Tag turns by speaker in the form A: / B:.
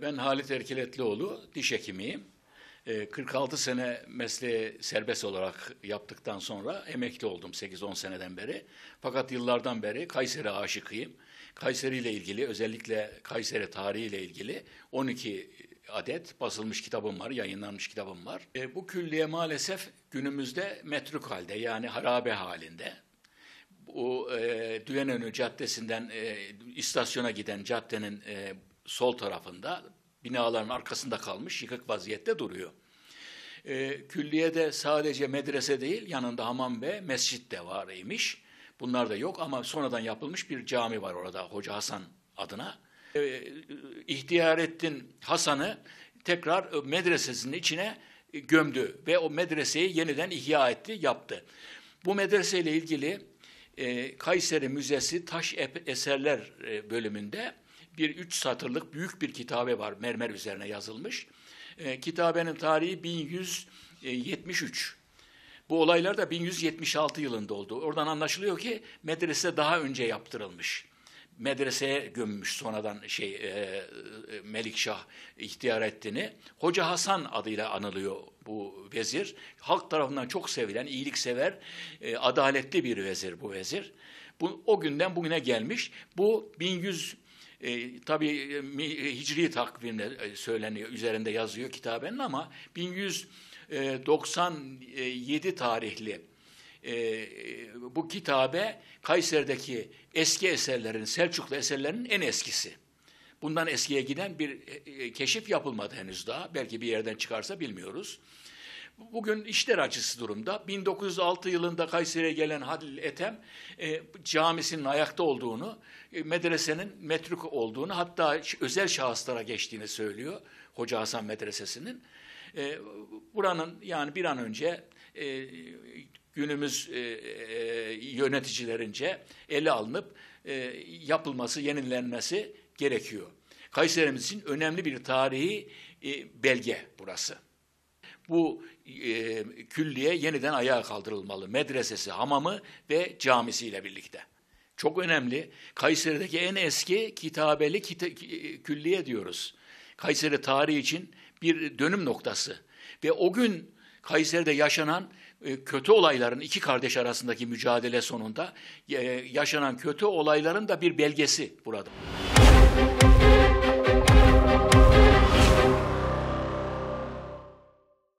A: Ben Halit Erkiletlioğlu, diş hekimiyim. 46 ee, sene mesleği serbest olarak yaptıktan sonra emekli oldum 8-10 seneden beri. Fakat yıllardan beri Kayseri aşıkıyım. Kayseri ile ilgili özellikle Kayseri tarihi ile ilgili 12 adet basılmış kitabım var, yayınlanmış kitabım var. E, bu külliye maalesef günümüzde metruk halde yani harabe halinde Bu e, Düvenönü Caddesi'nden e, istasyona giden caddenin e, sol tarafında binaların arkasında kalmış yıkık vaziyette duruyor. E, ee, külliyede sadece medrese değil yanında hamam ve mescit de var imiş. Bunlar da yok ama sonradan yapılmış bir cami var orada Hoca Hasan adına. E, ee, İhtiyarettin Hasan'ı tekrar e, medresesinin içine e, gömdü ve o medreseyi yeniden ihya etti, yaptı. Bu medreseyle ilgili e, Kayseri Müzesi Taş Eserler e, bölümünde bir üç satırlık büyük bir kitabe var mermer üzerine yazılmış. E, kitabenin tarihi 1173. Bu olaylar da 1176 yılında oldu. Oradan anlaşılıyor ki medrese daha önce yaptırılmış. Medreseye gömmüş sonradan şey e, e Melikşah ettiğini Hoca Hasan adıyla anılıyor bu vezir. Halk tarafından çok sevilen, iyiliksever, e, adaletli bir vezir bu vezir. Bu, o günden bugüne gelmiş. Bu 1100 e, tabii e, e, Hicri takvimle e, söyleniyor, üzerinde yazıyor kitabenin ama 1197 tarihli e, bu kitabe Kayseri'deki eski eserlerin, Selçuklu eserlerinin en eskisi. Bundan eskiye giden bir keşif yapılmadı henüz daha. Belki bir yerden çıkarsa bilmiyoruz. Bugün işler acısı durumda. 1906 yılında Kayseri'ye gelen Halil Etem e, camisinin ayakta olduğunu, e, medresenin metruk olduğunu hatta özel şahıslara geçtiğini söylüyor Hoca Hasan Medresesi'nin. E, buranın yani bir an önce e, günümüz e, e, yöneticilerince ele alınıp e, yapılması, yenilenmesi gerekiyor. Kayseri'miz için önemli bir tarihi e, belge burası bu e, külliye yeniden ayağa kaldırılmalı. Medresesi, hamamı ve camisiyle birlikte. Çok önemli. Kayseri'deki en eski kitabeli kita e, külliye diyoruz. Kayseri tarihi için bir dönüm noktası. Ve o gün Kayseri'de yaşanan e, kötü olayların iki kardeş arasındaki mücadele sonunda e, yaşanan kötü olayların da bir belgesi burada.